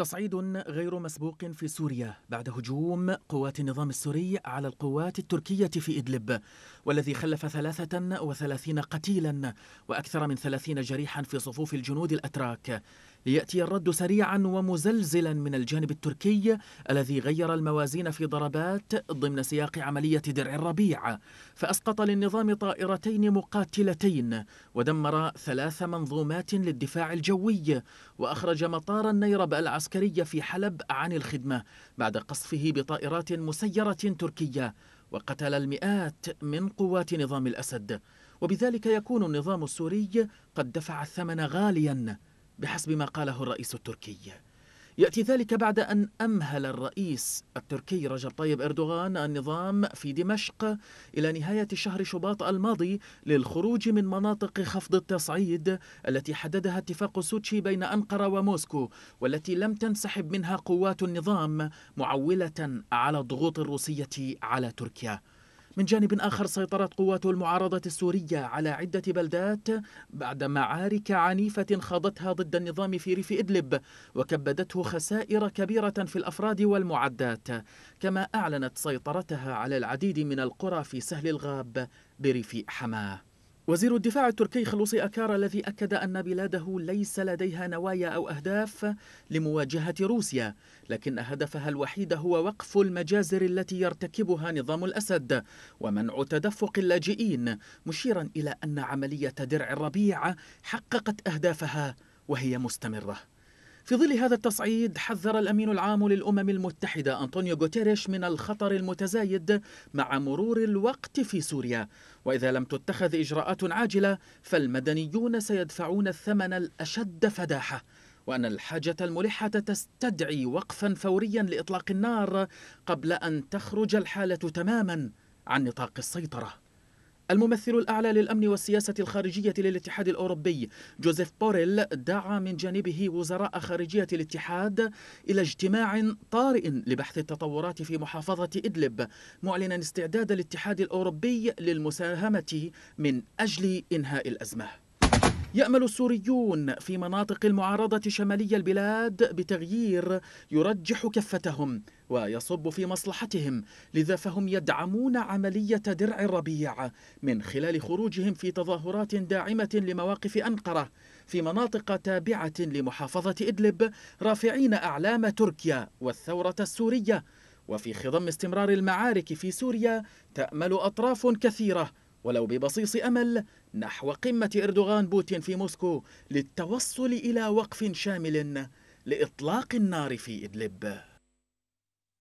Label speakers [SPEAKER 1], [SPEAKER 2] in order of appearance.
[SPEAKER 1] تصعيد غير مسبوق في سوريا بعد هجوم قوات النظام السوري على القوات التركية في إدلب والذي خلف 33 قتيلا وأكثر من 30 جريحا في صفوف الجنود الأتراك ليأتي الرد سريعا ومزلزلا من الجانب التركي الذي غير الموازين في ضربات ضمن سياق عملية درع الربيع فأسقط للنظام طائرتين مقاتلتين ودمر ثلاث منظومات للدفاع الجوي وأخرج مطار النيرب العسكري في حلب عن الخدمة بعد قصفه بطائرات مسيرة تركية وقتل المئات من قوات نظام الأسد وبذلك يكون النظام السوري قد دفع الثمن غالياً بحسب ما قاله الرئيس التركي يأتي ذلك بعد أن أمهل الرئيس التركي رجب طيب إردوغان النظام في دمشق إلى نهاية شهر شباط الماضي للخروج من مناطق خفض التصعيد التي حددها اتفاق سوتشي بين أنقرة وموسكو والتي لم تنسحب منها قوات النظام معولة على الضغوط الروسية على تركيا من جانب آخر سيطرت قوات المعارضة السورية على عدة بلدات بعد معارك عنيفة خاضتها ضد النظام في ريف إدلب وكبدته خسائر كبيرة في الأفراد والمعدات كما أعلنت سيطرتها على العديد من القرى في سهل الغاب بريف حماه وزير الدفاع التركي خلوصي أكار الذي أكد أن بلاده ليس لديها نوايا أو أهداف لمواجهة روسيا لكن هدفها الوحيد هو وقف المجازر التي يرتكبها نظام الأسد ومنع تدفق اللاجئين مشيرا إلى أن عملية درع الربيع حققت أهدافها وهي مستمرة في ظل هذا التصعيد حذر الأمين العام للأمم المتحدة أنطونيو غوتيريش من الخطر المتزايد مع مرور الوقت في سوريا وإذا لم تتخذ إجراءات عاجلة فالمدنيون سيدفعون الثمن الأشد فداحة وأن الحاجة الملحة تستدعي وقفا فوريا لإطلاق النار قبل أن تخرج الحالة تماما عن نطاق السيطرة الممثل الأعلى للأمن والسياسة الخارجية للاتحاد الأوروبي جوزيف بوريل دعا من جانبه وزراء خارجية الاتحاد إلى اجتماع طارئ لبحث التطورات في محافظة إدلب معلنا استعداد الاتحاد الأوروبي للمساهمة من أجل إنهاء الأزمة يأمل السوريون في مناطق المعارضة شمالي البلاد بتغيير يرجح كفتهم ويصب في مصلحتهم لذا فهم يدعمون عملية درع الربيع من خلال خروجهم في تظاهرات داعمة لمواقف أنقرة في مناطق تابعة لمحافظة إدلب رافعين أعلام تركيا والثورة السورية وفي خضم استمرار المعارك في سوريا تأمل أطراف كثيرة ولو ببصيص أمل نحو قمة إردوغان بوتين في موسكو للتوصل إلى وقف شامل لإطلاق النار في إدلب